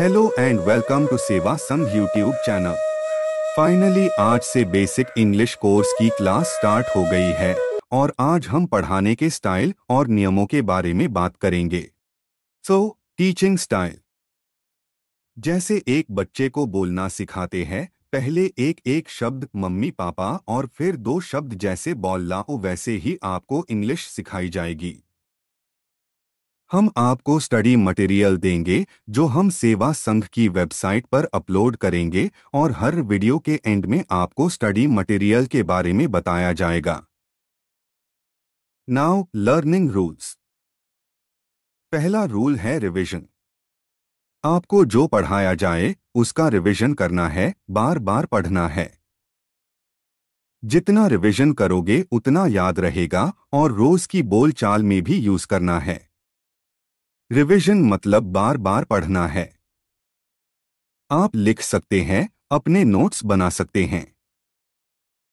Hello and welcome to सेवा some YouTube channel finally आज से बेसिक इंग्लिश कोर्स की क्लास स्टार्ट हो गई है और आज हम पढ़ाने के स्टाइल और नियमों के बारे में बात करेंगे सो टीचिंग स्टाइल जैसे एक बच्चे को बोलना सिखाते हैं पहले एक एक शब्द मम्मी पापा और फिर दो शब्द जैसे बॉल लाओ वैसे ही आपको इंग्लिश सिखाई जाएगी हम आपको स्टडी मटेरियल देंगे जो हम सेवा संघ की वेबसाइट पर अपलोड करेंगे और हर वीडियो के एंड में आपको स्टडी मटेरियल के बारे में बताया जाएगा नाउ लर्निंग रूल्स पहला रूल है रिवीजन आपको जो पढ़ाया जाए उसका रिवीजन करना है बार बार पढ़ना है जितना रिवीजन करोगे उतना याद रहेगा और रोज की बोलचाल में भी यूज करना है रिवीजन मतलब बार बार पढ़ना है आप लिख सकते हैं अपने नोट्स बना सकते हैं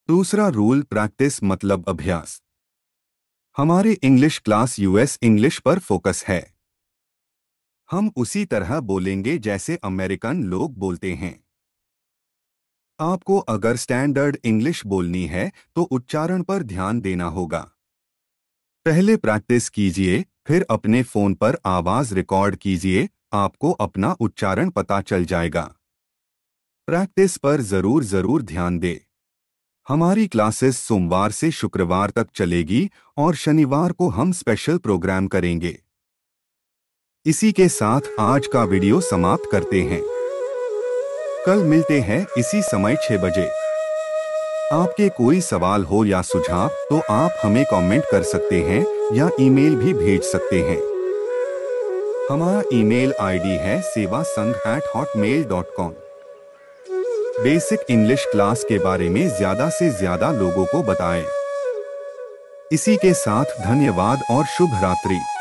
दूसरा रूल प्रैक्टिस मतलब अभ्यास हमारे इंग्लिश क्लास यूएस इंग्लिश पर फोकस है हम उसी तरह बोलेंगे जैसे अमेरिकन लोग बोलते हैं आपको अगर स्टैंडर्ड इंग्लिश बोलनी है तो उच्चारण पर ध्यान देना होगा पहले प्रैक्टिस कीजिए फिर अपने फोन पर आवाज रिकॉर्ड कीजिए आपको अपना उच्चारण पता चल जाएगा प्रैक्टिस पर जरूर जरूर ध्यान दें हमारी क्लासेस सोमवार से शुक्रवार तक चलेगी और शनिवार को हम स्पेशल प्रोग्राम करेंगे इसी के साथ आज का वीडियो समाप्त करते हैं कल मिलते हैं इसी समय 6 बजे आपके कोई सवाल हो या सुझाव तो आप हमें कमेंट कर सकते हैं या ईमेल भी भेज सकते हैं हमारा ईमेल आईडी है Seva Sangh at hotmail dot com basic English class के बारे में ज्यादा से ज्यादा लोगों को बताएं। इसी के साथ धन्यवाद और शुभ रात्रि